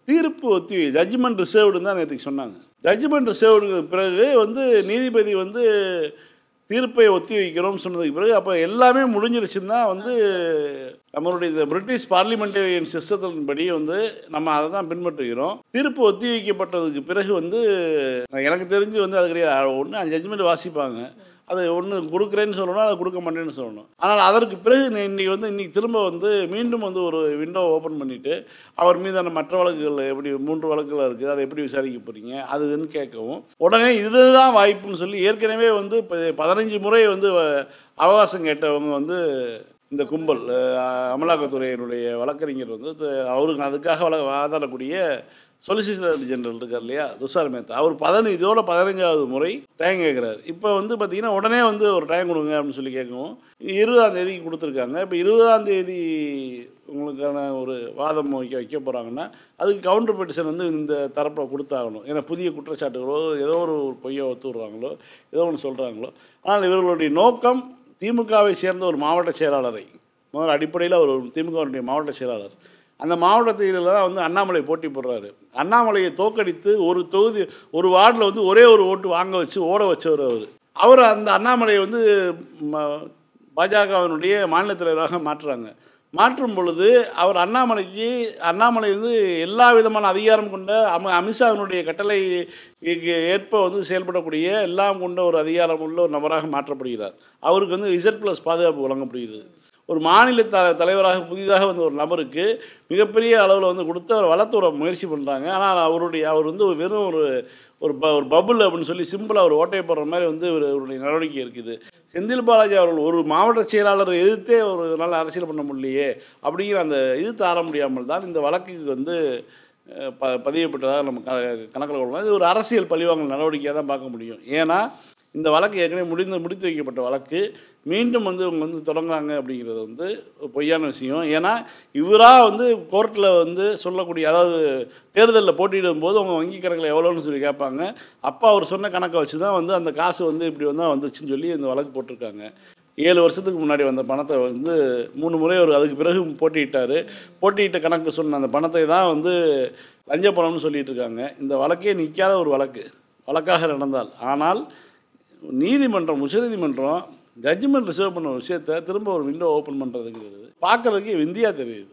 தீர்ப்பு ஒத்தி ஜட்ஜ்மெண்ட் ரிசர்வ்டுன்னு தான் நேற்றுக்கு சொன்னாங்க ஜட்ஜ்மெண்ட் ரிசர்வ்டுக்கு பிறகு வந்து நீதிபதி வந்து தீர்ப்பை ஒத்தி வைக்கிறோம்னு சொன்னதுக்கு பிறகு அப்போ எல்லாமே முடிஞ்சிருச்சுன்னா வந்து நம்மளுடைய இந்த பிரிட்டிஷ் பார்லிமெண்டேரியன் சிஸ்டத்தின்படி வந்து நம்ம அதை தான் பின்பற்றுகிறோம் தீர்ப்பு ஒத்தி வைக்கப்பட்டதுக்கு பிறகு வந்து எனக்கு தெரிஞ்சு வந்து அது கிடையாது ஒன்று அந்த ஜட்ஜ்மெண்ட் வாசிப்பாங்க அது ஒன்று கொடுக்குறேன்னு சொல்லணும் அதை கொடுக்க மாட்டேன்னு சொல்லணும் ஆனால் அதற்கு பிறகு இன்றைக்கி வந்து இன்றைக்கி திரும்ப வந்து மீண்டும் வந்து ஒரு விண்டோ ஓப்பன் பண்ணிவிட்டு அவர் மீதான மற்ற வழக்குகள் எப்படி மூன்று வழக்குகள் இருக்குது அதை எப்படி விசாரிக்க போகிறீங்க அதுன்னு கேட்கவும் உடனே இதுதான் வாய்ப்புன்னு சொல்லி ஏற்கனவே வந்து பதினஞ்சு முறை வந்து அவகாசம் கேட்டவங்க வந்து இந்த கும்பல் அமலாக்கத்துறையினுடைய வழக்கறிஞர் வந்து அவருக்கு அதுக்காக வள வாதாடக்கூடிய சொலிசிட்டர் ஜெனரல் இருக்கார் இல்லையா துஷார் மேத்தா அவர் பதன இதோட பதினஞ்சாவது முறை டைம் கேட்குறாரு இப்போ வந்து பார்த்தீங்கன்னா உடனே வந்து ஒரு டைம் கொடுங்க அப்படின்னு சொல்லி கேட்கவும் இருபதாம் தேதிக்கு கொடுத்துருக்காங்க இப்போ இருபதாம் தேதி உங்களுக்கான ஒரு வாதம் வைக்க வைக்க போகிறாங்கன்னா அதுக்கு கவுண்டர் பெட்டிஷன் வந்து இந்த தரப்பில் கொடுத்தாகணும் ஏன்னா புதிய குற்றச்சாட்டுகளோ ஏதோ ஒரு பொய்யை ஒத்துடுறாங்களோ ஏதோ ஒன்று சொல்கிறாங்களோ ஆனால் இவர்களுடைய நோக்கம் திமுகவை சேர்ந்த ஒரு மாவட்ட செயலாளரை முதல் அடிப்படையில் அவர் திமுகவுடைய மாவட்ட செயலாளர் அந்த மாவட்டத்தில் தான் வந்து அண்ணாமலை போட்டி போடுறாரு அண்ணாமலையை தோக்கடித்து ஒரு தொகுதி ஒரு வார்டில் வந்து ஒரே ஒரு ஓட்டு வாங்க வச்சு ஓட வச்சவர் அவர் அவர் அந்த அண்ணாமலையை வந்து பாஜகவினுடைய மாநில தலைவராக மாற்றுறாங்க மாற்றும் பொழுது அவர் அண்ணாமலைக்கு அண்ணாமலை வந்து எல்லா விதமான அதிகாரம் கொண்ட அம அமித்ஷாவினுடைய கட்டளை ஏற்ப வந்து செயல்படக்கூடிய எல்லாம் கொண்ட ஒரு அதிகாரம் உள்ள ஒரு நபராக மாற்றப்படுகிறார் அவருக்கு வந்து இசட் ப்ளஸ் பாதுகாப்பு வழங்கப்படுகிறது ஒரு மாநில த தலைவராக புதிதாக வந்த ஒரு நபருக்கு மிகப்பெரிய அளவில் வந்து கொடுத்து அவர் வளர்த்து முயற்சி பண்ணுறாங்க ஆனால் அவருடைய அவர் வந்து வெறும் ஒரு ஒரு ப ஒரு பபுள் அப்படின்னு சொல்லி சிம்பிளாக அவர் ஓட்டை போடுற மாதிரி வந்து இவருடைய நடவடிக்கை இருக்குது செந்தில் பாலாஜி அவர்கள் ஒரு மாவட்ட செயலாளர் எதிர்த்தே ஒரு நல்ல அரசியல் பண்ண முடியலையே அப்படிங்கிற அந்த இது தார முடியாமல் தான் இந்த வழக்குக்கு வந்து ப பதியப்பட்டதாக நம்ம க கணக்கில் கொள்ளலாம் இது ஒரு அரசியல் பழிவாங்கல் நடவடிக்கையாக தான் பார்க்க முடியும் ஏன்னா இந்த வழக்கு ஏற்கனவே முடிந்து முடித்து வைக்கப்பட்ட வழக்கு மீண்டும் வந்து இவங்க வந்து தொடங்குறாங்க அப்படிங்கிறது வந்து பொய்யான விஷயம் ஏன்னா இவராக வந்து கோர்ட்டில் வந்து சொல்லக்கூடிய அதாவது தேர்தலில் போட்டியிடும் போது அவங்க வங்கி கணக்கில் எவ்வளோன்னு சொல்லி கேட்பாங்க அப்பா அவர் சொன்ன கணக்கை வச்சு தான் வந்து அந்த காசு வந்து இப்படி வந்தால் வந்துச்சுன்னு சொல்லி இந்த வழக்கு போட்டிருக்காங்க ஏழு வருஷத்துக்கு முன்னாடி வந்த பணத்தை வந்து மூணு முறை ஒரு அதுக்கு பிறகு போட்டியிட்டார் போட்டியிட்ட கணக்கு சொன்ன அந்த பணத்தை தான் வந்து லஞ்ச பணம்னு சொல்லிட்டு இருக்காங்க இந்த வழக்கே நிற்காத ஒரு வழக்கு வழக்காக நடந்தால் ஆனால் நீதிமன்றம் உச்சநீதிமன்றம் ஜட்ஜ்மெண்ட் ரிசர்வ் பண்ண விஷயத்த திரும்ப ஒரு விண்டோ ஓப்பன் பண்ணுறதுங்கிறது பார்க்குறதுக்கு விந்தியாக தெரியுது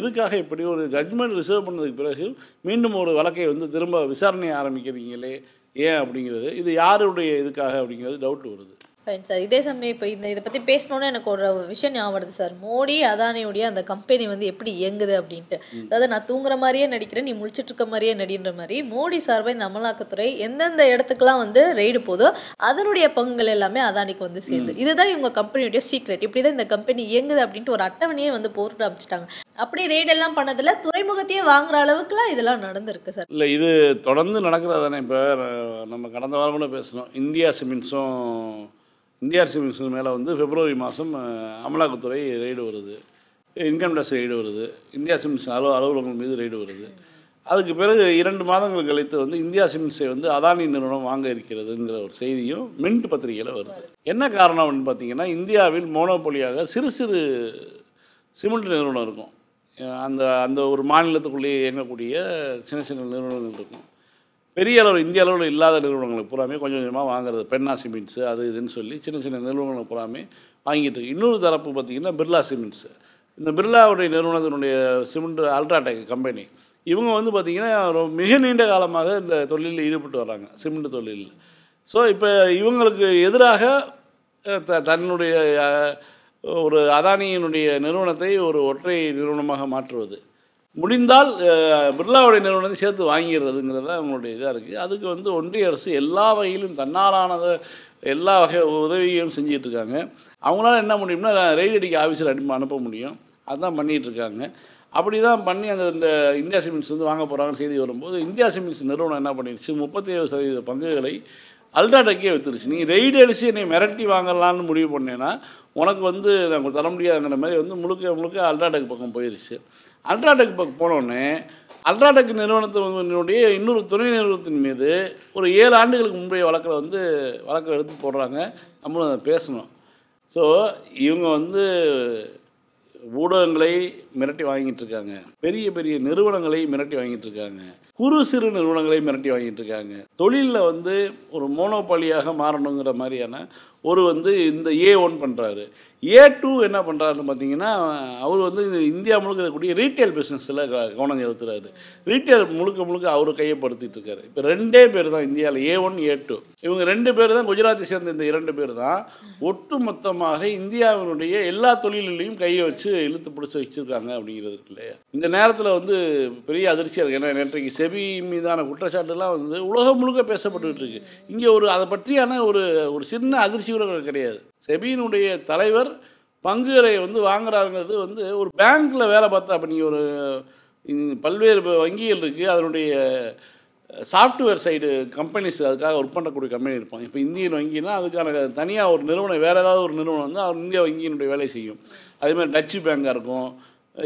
எதுக்காக இப்படி ஒரு ஜட்மெண்ட் ரிசர்வ் பண்ணதுக்கு பிறகு மீண்டும் ஒரு வழக்கை வந்து திரும்ப விசாரணையை ஆரம்பிக்கிறீங்களே ஏன் அப்படிங்கிறது இது யாருடைய இதுக்காக அப்படிங்கிறது டவுட் வருது ஃபைன் சார் இதே சமயம் இப்போ இந்த இதை பற்றி பேசணுன்னு எனக்கு ஒரு விஷயம் ஞாபகம் வருது சார் மோடி அதானியுடைய அந்த கம்பெனி வந்து எப்படி இயங்குது அப்படின்ட்டு அதாவது நான் தூங்குற மாதிரியே நடிக்கிறேன் நீ முடிச்சுட்டு இருக்க மாதிரியே நடின்ற மாதிரி மோடி சார்பாக இந்த அமலாக்கத்துறை எந்தெந்த இடத்துக்குலாம் வந்து ரெய்டு போதோ அதனுடைய பங்குகள் எல்லாமே அதானிக்கு வந்து சேர்ந்து இதுதான் இவங்க கம்பெனியுடைய சீக்ரெட் இப்படி தான் இந்த கம்பெனி இயங்குது அப்படின்ட்டு ஒரு அட்டவணையே வந்து போட்டு அமைச்சிட்டாங்க அப்படி எல்லாம் பண்ணதில் துறைமுகத்தையே வாங்குற அளவுக்குலாம் இதெல்லாம் நடந்திருக்கு சார் இல்லை இது தொடர்ந்து நடக்கிறது தானே இப்போ நம்ம கடந்த வாரம் கூட பேசணும் இந்தியா சிமெண்ட்ஸும் இந்தியார்சி மிஷன் மேலே வந்து பிப்ரவரி மாதம் அமலாக்கத்துறை ரெய்டு வருது இன்கம் டேக்ஸ் ரெய்டு வருது இந்தியா சிம்ஸ் அலுவ அலுவலகங்கள் மீது ரெய்டு வருது அதுக்கு பிறகு இரண்டு மாதங்கள் கழித்து வந்து இந்தியா சிமிஸை வந்து அதானி நிறுவனம் வாங்க இருக்கிறதுங்கிற ஒரு செய்தியும் மின்ட் பத்திரிகையில் வருது என்ன காரணம் அப்படின்னு பார்த்தீங்கன்னா இந்தியாவில் மோனோபொலியாக சிறு சிறு சிமெண்ட் நிறுவனம் இருக்கும் அந்த அந்த ஒரு மாநிலத்துக்குள்ளேயே இயங்கக்கூடிய சின்ன சின்ன நிறுவனங்கள் இருக்கும் பெரிய அளவு இந்திய அளவில் இல்லாத நிறுவனங்களுக்கு பூராமே கொஞ்சம் கொஞ்சமாக வாங்குறது பெண்ணா சிமெண்ட்ஸு அது இதுன்னு சொல்லி சின்ன சின்ன நிறுவனங்களுக்கு பூராமே வாங்கிட்டு இருக்கு இன்னொரு தரப்பு பார்த்திங்கன்னா பிர்லா சிமெண்ட்ஸு இந்த பிர்லாவுடைய நிறுவனத்தினுடைய சிமெண்ட் அல்ட்ராடெக் கம்பெனி இவங்க வந்து பார்த்திங்கன்னா ரொம்ப மிக நீண்ட காலமாக இந்த தொழிலில் ஈடுபட்டு வராங்க சிமெண்ட் தொழிலில் ஸோ இப்போ இவங்களுக்கு எதிராக த தன்னுடைய ஒரு அதானியினுடைய நிறுவனத்தை ஒரு ஒற்றை நிறுவனமாக மாற்றுவது முடிந்தால் பிர்லாவுடைய நிறுவனத்தை சேர்த்து வாங்கிடுறதுங்கிறது தான் அவங்களுடைய இதாக இருக்குது அதுக்கு வந்து ஒன்றிய அரசு எல்லா வகையிலும் தன்னாலானது எல்லா வகை உதவியும் செஞ்சிகிட்டு இருக்காங்க அவங்களால என்ன முடியும்னா அடிக்க ஆஃபீஸர் அனுப்ப அனுப்ப முடியும் அதுதான் பண்ணிகிட்ருக்காங்க அப்படி தான் பண்ணி அந்த இந்த இந்தியா சிமெண்ட்ஸ் வந்து வாங்க போகிறாங்கன்னு செய்தி வரும்போது இந்தியா சிமெண்ட்ஸ் நிறுவனம் என்ன பண்ணிடுச்சு முப்பத்தி ஏழு சதவீத பங்குகளை அல்ட்ராடெக்கே வித்துருச்சு நீ ரெய்டு அடித்து என்னை மிரட்டி வாங்கலான்னு முடிவு பண்ணேன்னா உனக்கு வந்து நாங்கள் தர முடியாதுங்கிற மாதிரி வந்து முழுக்க முழுக்க அல்ட்ராடெக் பக்கம் போயிடுச்சு அல்ட்ராடெக் பக்கம் போனோடனே அல்ட்ராடெக் நிறுவனத்தினுடைய இன்னொரு துணை நிறுவனத்தின் மீது ஒரு ஏழு ஆண்டுகளுக்கு முன்பைய வழக்கில் வந்து வழக்கில் எடுத்து போடுறாங்க நம்மளும் அதை பேசணும் ஸோ இவங்க வந்து ஊடகங்களை மிரட்டி வாங்கிட்டு இருக்காங்க பெரிய பெரிய நிறுவனங்களை மிரட்டி வாங்கிட்டு இருக்காங்க குறு சிறு நிறுவனங்களை மிரட்டி வாங்கிட்டு இருக்காங்க தொழிலில் வந்து ஒரு மோனோபாலியாக மாறணுங்கிற மாதிரியான ஒரு வந்து இந்த ஏ ஒன் பண்ணுறாரு ஏ டூ என்ன பண்ணுறாருன்னு பார்த்தீங்கன்னா அவர் வந்து இந்தியா முழுக்க இருக்கக்கூடிய ரீட்டைல் பிஸ்னஸில் கவனம் செலுத்துறாரு ரீட்டைல் முழுக்க முழுக்க அவர் கையப்படுத்திட்டு இருக்காரு இப்போ ரெண்டே பேர் தான் இந்தியாவில் ஏ ஒன் ஏ டூ இவங்க ரெண்டு பேர் தான் குஜராத்தை சேர்ந்த இந்த இரண்டு பேர் தான் ஒட்டு மொத்தமாக இந்தியாவினுடைய எல்லா தொழிலையும் கையை வச்சு இழுத்து பிடிச்சி வச்சுருக்காங்க அப்படிங்கிறது இல்லையா இந்த நேரத்தில் வந்து பெரிய அதிர்ச்சியாக இருக்குது ஏன்னா நேற்றைக்கு செபி மீதான குற்றச்சாட்டுலாம் வந்து உலகம் முழுக்க பேசப்பட்டுக்கிட்டு இருக்கு இங்கே ஒரு அதை பற்றியான ஒரு ஒரு சின்ன அதிர்ச்சி உரங்கள் கிடையாது செபியினுடைய தலைவர் பங்குகளை வந்து வாங்குறாருங்கிறது வந்து ஒரு பேங்க்கில் வேலை பார்த்தா அப்போ நீங்கள் ஒரு பல்வேறு வங்கிகள் இருக்குது அதனுடைய சாஃப்ட்வேர் சைடு கம்பெனிஸ் அதுக்காக ஒர்க் பண்ணக்கூடிய கம்பெனி இருப்பாங்க இப்போ இந்தியன் வங்கினா அதுக்கான தனியாக ஒரு நிறுவனம் வேறு ஏதாவது ஒரு நிறுவனம் வந்து அவர் இந்திய வங்கியினுடைய வேலை செய்யும் அதேமாதிரி டச்சு பேங்காக இருக்கும்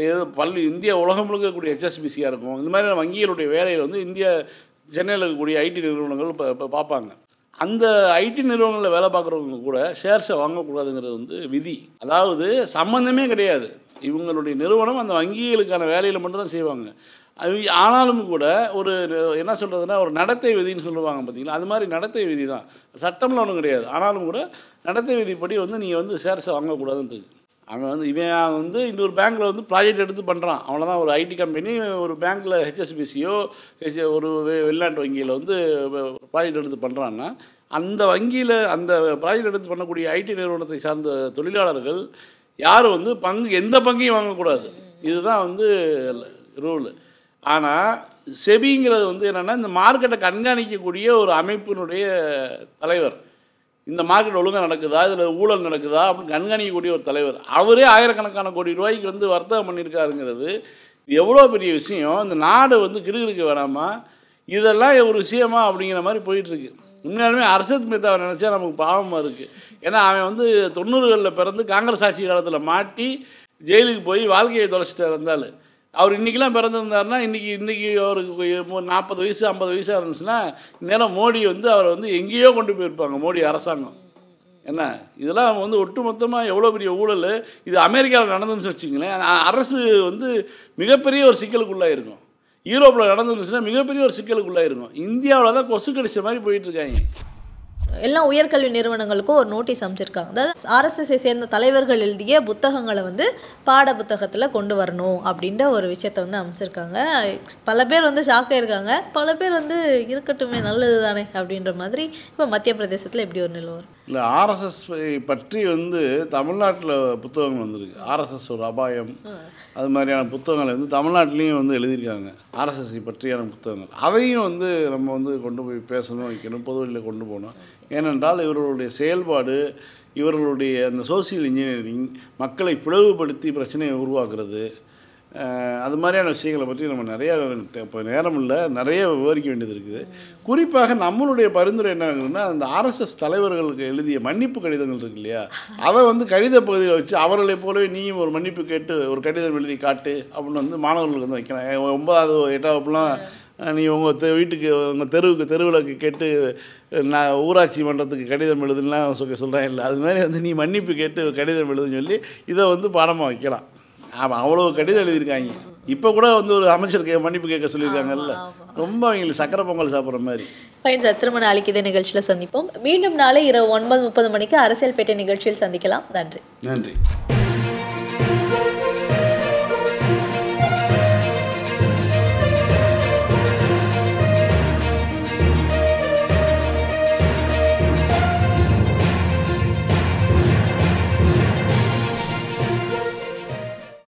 ஏதோ பல் இந்தியா உலகம் முழுக்க இருக்கக்கூடிய ஹெச்எஸ்பிசியாக இருக்கும் இந்த மாதிரியான வங்கிகளுடைய வேலையில் வந்து இந்தியா சென்னையில் இருக்கக்கூடிய ஐடி நிறுவனங்கள் இப்போ இப்போ பார்ப்பாங்க அந்த ஐடி நிறுவனங்களில் வேலை பார்க்குறவங்க கூட ஷேர்ஸை வாங்கக்கூடாதுங்கிறது வந்து விதி அதாவது சம்மந்தமே கிடையாது இவங்களுடைய நிறுவனம் அந்த வங்கிகளுக்கான வேலையில் மட்டும்தான் செய்வாங்க அது ஆனாலும் கூட ஒரு என்ன சொல்கிறதுனா ஒரு நடத்தை விதின்னு சொல்லுவாங்க பார்த்தீங்களா அது மாதிரி நடத்தை விதி தான் சட்டம்லாம் ஒன்றும் கிடையாது ஆனாலும் கூட நடத்தை விதிப்படி வந்து நீங்கள் வந்து ஷேர்ஸை வாங்கக்கூடாதுன்றது அவன் வந்து இவன் வந்து இன்னொரு பேங்க்கில் வந்து ப்ராஜெக்ட் எடுத்து பண்ணுறான் அவ்வளோதான் ஒரு ஐடி கம்பெனி ஒரு பேங்க்கில் ஹெச்எஸ்பிசியோ ஒரு வெளிநாட்டு வங்கியில் வந்து ப்ராஜெக்ட் எடுத்து பண்ணுறான்னா அந்த வங்கியில் அந்த ப்ராஜெக்ட் எடுத்து பண்ணக்கூடிய ஐடி நிறுவனத்தை சார்ந்த தொழிலாளர்கள் யாரும் வந்து பங்கு எந்த பங்கையும் வாங்கக்கூடாது இதுதான் வந்து ரூல் ஆனால் செபிங்கிறது வந்து என்னென்னா இந்த மார்க்கெட்டை கண்காணிக்கக்கூடிய ஒரு அமைப்பினுடைய தலைவர் இந்த மார்க்கெட் ஒழுங்காக நடக்குதா இதில் ஊழல் நடக்குதா அப்படின்னு கண்காணிக்கக்கூடிய ஒரு தலைவர் அவரே ஆயிரக்கணக்கான கோடி ரூபாய்க்கு வந்து வர்த்தகம் பண்ணியிருக்காருங்கிறது எவ்வளோ பெரிய விஷயம் இந்த நாடு வந்து கிருகிருக்கு வேணாமா இதெல்லாம் ஒரு விஷயமா அப்படிங்கிற மாதிரி போயிட்டுருக்கு உண்மையாலுமே அரசத் மேத்தாவை நினச்சா நமக்கு பாவமாக இருக்குது ஏன்னா அவன் வந்து தொண்ணூறுகளில் பிறந்து காங்கிரஸ் ஆட்சி காலத்தில் மாட்டி ஜெயிலுக்கு போய் வாழ்க்கையை தொலைச்சிட்டு இருந்தாலும் அவர் இன்றைக்கெலாம் பிறந்திருந்தார்னா இன்றைக்கி இன்றைக்கி அவருக்கு நாற்பது வயசு ஐம்பது வயசாக இருந்துச்சுன்னா இந்நேரம் மோடி வந்து அவரை வந்து எங்கேயோ கொண்டு போயிருப்பாங்க மோடி அரசாங்கம் என்ன இதெல்லாம் வந்து ஒட்டுமொத்தமாக எவ்வளோ பெரிய ஊழல் இது அமெரிக்காவில் நடந்துன்னு வச்சுங்களேன் அரசு வந்து மிகப்பெரிய ஒரு சிக்கலுக்குள்ளாக இருக்கும் யூரோப்பில் நடந்துருந்துச்சுன்னா மிகப்பெரிய ஒரு சிக்கலுக்குள்ளாக இருக்கும் இந்தியாவில் தான் கொசு கடிச்ச மாதிரி போயிட்டுருக்காங்க எல்லா உயர்கல்வி நிறுவனங்களுக்கும் ஒரு நோட்டீஸ் அமைச்சிருக்காங்க அதாவது ஆர்எஸ்எஸ்ஐ சேர்ந்த தலைவர்கள் எழுதிய புத்தகங்களை வந்து பாட புத்தகத்தில் கொண்டு வரணும் அப்படின்ற ஒரு விஷயத்த வந்து அமைச்சிருக்காங்க பல பேர் வந்து ஷாக்காக இருக்காங்க பல பேர் வந்து இருக்கட்டுமே நல்லது தானே அப்படின்ற மாதிரி இப்போ மத்திய பிரதேசத்தில் எப்படி ஒரு நிலவரம் இல்லை ஆர்எஸ்எஸ் பற்றி வந்து தமிழ்நாட்டில் புத்தகங்கள் வந்திருக்கு ஆர்எஸ்எஸ் ஒரு அபாயம் அது மாதிரியான புத்தகங்களை வந்து தமிழ்நாட்டிலையும் வந்து எழுதியிருக்காங்க ஆர்எஸ்எஸ்சி பற்றியான புத்தகங்கள் அதையும் வந்து நம்ம வந்து கொண்டு போய் பேசணும் வைக்கணும் பொதுவெளியில் கொண்டு போகணும் ஏனென்றால் இவர்களுடைய செயல்பாடு இவர்களுடைய அந்த சோசியல் இன்ஜினியரிங் மக்களை பிளவுபடுத்தி பிரச்சனையை உருவாக்குறது அது மாதிரியான விஷயங்களை பற்றி நம்ம நிறையா இப்போ நேரம் இல்லை நிறைய விவரிக்க வேண்டியது இருக்குது குறிப்பாக நம்மளுடைய பரிந்துரை என்னங்கன்னா அந்த ஆர்எஸ்எஸ் தலைவர்களுக்கு எழுதிய மன்னிப்பு கடிதங்கள் இருக்கு இல்லையா அதை வந்து கடித பகுதியில் வச்சு அவர்களை போலவே நீயும் ஒரு மன்னிப்பு கேட்டு ஒரு கடிதம் எழுதி காட்டு அப்படின்னு வந்து மாணவர்களுக்கு வந்து வைக்கலாம் ஒன்பதாவது எட்டாவது வகுப்புலாம் நீ உங்கள் வீட்டுக்கு உங்கள் தெருவுக்கு தெருவிளக்கு கேட்டு நான் ஊராட்சி மன்றத்துக்கு கடிதம் சொல்ல சொல்கிறேன் இல்லை அது மாதிரி வந்து நீ மன்னிப்பு கேட்டு கடிதம் எழுதுன்னு சொல்லி இதை வந்து பாடமாக வைக்கலாம் ஆமாம் அவ்வளோ கடிதம் எழுதியிருக்காங்க இப்போ கூட வந்து ஒரு அமைச்சர் கே மன்னிப்பு கேட்க சொல்லியிருக்காங்கல்ல ரொம்ப அவங்களுக்கு சக்கரை பொங்கல் சாப்பிட்ற மாதிரி பையன் சத்திரம நாளைக்கு இதே நிகழ்ச்சியில் சந்திப்போம் மீண்டும் நாளை இரவு ஒன்பது முப்பது மணிக்கு அரசியல் பேட்டை நிகழ்ச்சியில் சந்திக்கலாம் நன்றி நன்றி